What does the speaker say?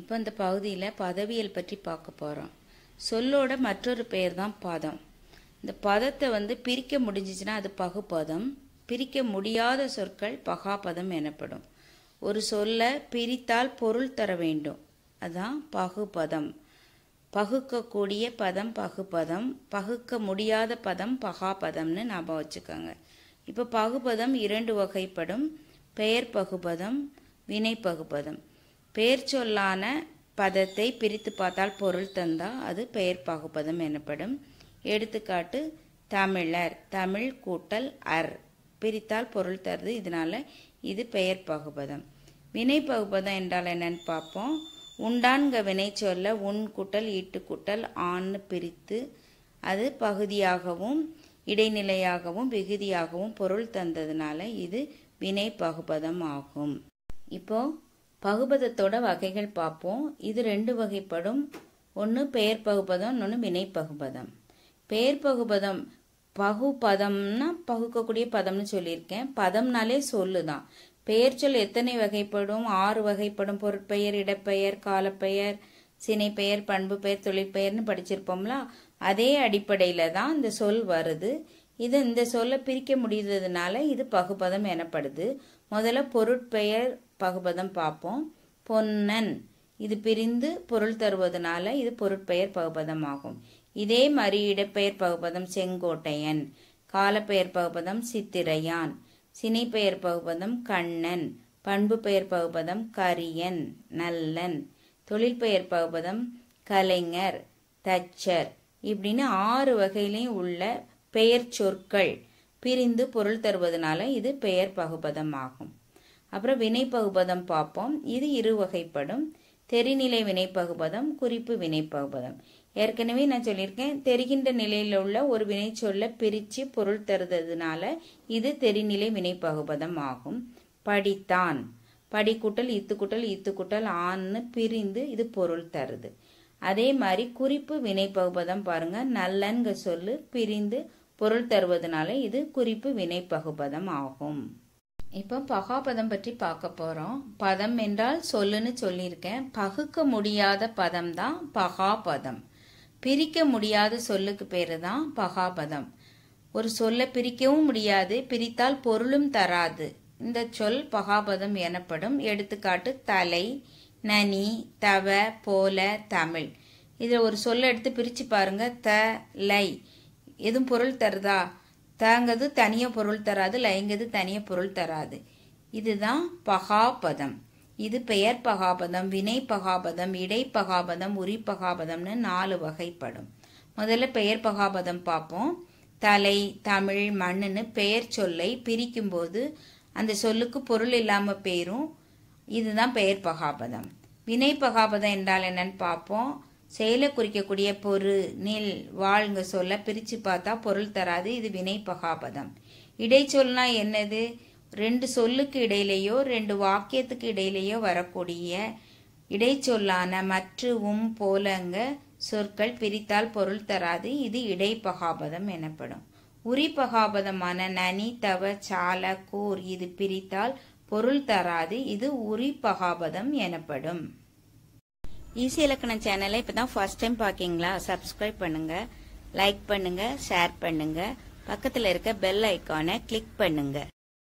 இப்போ இந்த பகுதியில் பதவியல் பற்றி பார்க்க போகிறோம் சொல்லோட மற்றொரு பெயர் தான் பதம் இந்த பதத்தை வந்து பிரிக்க முடிஞ்சிச்சுன்னா அது பகுப்பதம் பிரிக்க முடியாத சொற்கள் பகாபதம் எனப்படும் ஒரு சொல்ல பிரித்தால் பொருள் தர வேண்டும் அதான் பகுபதம் பகுக்கக்கூடிய பதம் பகுபதம் பகுக்க முடியாத பதம் பகாபதம்னு ஞாபகம் வச்சுக்கோங்க இப்போ பகுபதம் இரண்டு வகைப்படும் பெயர் பகுபதம் வினை பகுபதம் பெயர் சொல்லான பதத்தை பிரித்து பார்த்தால் பொருள் தந்தால் அது பெயர் பாகுபதம் எனப்படும் எடுத்துக்காட்டு தமிழர் தமிழ் கூட்டல் அர் பிரித்தால் பொருள் தருது இதனால் இது பெயர் பகுபதம் வினை பகுபதம் என்றால் என்னன்னு பார்ப்போம் உண்டான்க வினை சொல்ல உன் கூட்டல் ஈட்டு கூட்டல் ஆண் பிரித்து அது பகுதியாகவும் இடைநிலையாகவும் விகுதியாகவும் பொருள் தந்ததுனால இது வினை பகுபதம் ஆகும் இப்போ பகுபதத்தோட வகைகள் பார்ப்போம் இது ரெண்டு வகைப்படும் ஒன்று பெயர் பகுபதம் இன்னொன்று வினை பகுபதம் பெயர் பகுபதம் பகு பதம்னா பகுக்கக்கூடிய பதம்னு சொல்லியிருக்கேன் பதம்னாலே சொல்லு தான் பெயர் சொல் எத்தனை வகைப்படும் ஆறு வகைப்படும் பொருட்பெயர் இடப்பெயர் காலப்பெயர் சினை பெயர் பண்பு பெயர் தொழிற்பெயர்னு படிச்சிருப்போம்ல அதே அடிப்படையில் தான் இந்த சொல் வருது இது இந்த சொல்ல பிரிக்க முடியுறதுனால இது பகுபதம் எனப்படுது முதல்ல பொருட்பெயர் பகுபதம் பார்ப்போம் பொன்னன் இது பிரிந்து பொருள் தருவதனால இது பொருட்பெயர் பகுபதம் ஆகும் இதே மாதிரி இடப்பெயர் பகுபதம் செங்கோட்டையன் காலப்பெயர் பகுபதம் சித்திரையான் சினைப்பெயர் பகுபதம் கண்ணன் பண்பு பெயர் பகுபதம் கரியன் நல்லன் தொழில் பெயர் பகுபதம் கலைஞர் தச்சர் இப்படின்னு ஆறு வகையிலையும் உள்ள பெயர் சொற்கள் பிரிந்து பொருள் தருவதனால இது பெயர் பகுபதம் ஆகும் அப்புறம் வினைப்பகுபதம் பார்ப்போம் இது இரு வகைப்படும் தெரிநிலை வினைப்பகுபதம் குறிப்பு வினைப்பகுபதம் ஏற்கனவே நான் சொல்லியிருக்கேன் தெரிகின்ற நிலையில் உள்ள ஒரு வினைச்சொல்ல பிரித்து பொருள் தருதுனால இது தெரிநிலை வினைப்பகுபதம் ஆகும் படித்தான் படிக்குட்டல் இத்துக்குட்டல் இத்துக்குட்டல் ஆன்னு பிரிந்து இது பொருள் தருது அதே மாதிரி குறிப்பு வினைப்பகுபதம் பாருங்க நல்லன்க சொல்லு பிரிந்து பொருள் தருவதனால இது குறிப்பு வினைப்பகுபதம் ஆகும் இப்போ பகாபதம் பற்றி பார்க்க போகிறோம் பதம் என்றால் சொல்லுன்னு சொல்லியிருக்கேன் பகுக்க முடியாத பதம் தான் பகாபதம் பிரிக்க முடியாத சொல்லுக்கு பேர் தான் பகாபதம் ஒரு சொல்லை பிரிக்கவும் முடியாது பிரித்தால் பொருளும் தராது இந்த சொல் பகாபதம் எனப்படும் எடுத்துக்காட்டு தலை நனி தவ போல தமிழ் இதில் ஒரு சொல்லை எடுத்து பிரித்து பாருங்கள் த லை எதுவும் பொருள் தருதா தங்கது தனிய பொருள் தராது லயங்கது தனிய பொருள் தராது இதுதான் பகாபதம் இது பெயர் பகாபதம் வினை பகாபதம் இடை பகாபதம் உரி பகாபதம்னு நாலு வகைப்படும் முதல்ல பெயர் பகாபதம் பார்ப்போம் தலை தமிழ் மண்ணுன்னு பெயர் சொல்லை பிரிக்கும்போது அந்த சொல்லுக்கு பொருள் இல்லாமல் பெயரும் இதுதான் பெயர் பகாபதம் வினை பகாபதம் என்றால் என்னன்னு பார்ப்போம் செயலை குறிக்கக்கூடிய பொரு நில் வாழ்ங்க சொல்ல பிரித்து பார்த்தா பொருள் தராது இது வினை பகாபதம் இடைச்சொல்னா என்னது ரெண்டு சொல்லுக்கு இடையிலேயோ ரெண்டு வாக்கியத்துக்கு இடையிலேயோ வரக்கூடிய இடைச்சொல்லான மற்ற உம் போலங்க சொற்கள் பிரித்தால் பொருள் தராது இது இடைப்பகாபதம் எனப்படும் உரிப்பகாபதமான நனி தவ சால கூர் இது பிரித்தால் பொருள் தராது இது உரிப்பகாபதம் எனப்படும் ஈஸி இலக்கண சேனலை இப்போ தான் ஃபர்ஸ்ட் டைம் பார்க்கிங்களா சப்ஸ்கிரைப் பண்ணுங்கள் லைக் பண்ணுங்கள் ஷேர் பண்ணுங்கள் பக்கத்தில் இருக்க பெல் ஐக்கானை கிளிக் பண்ணுங்கள்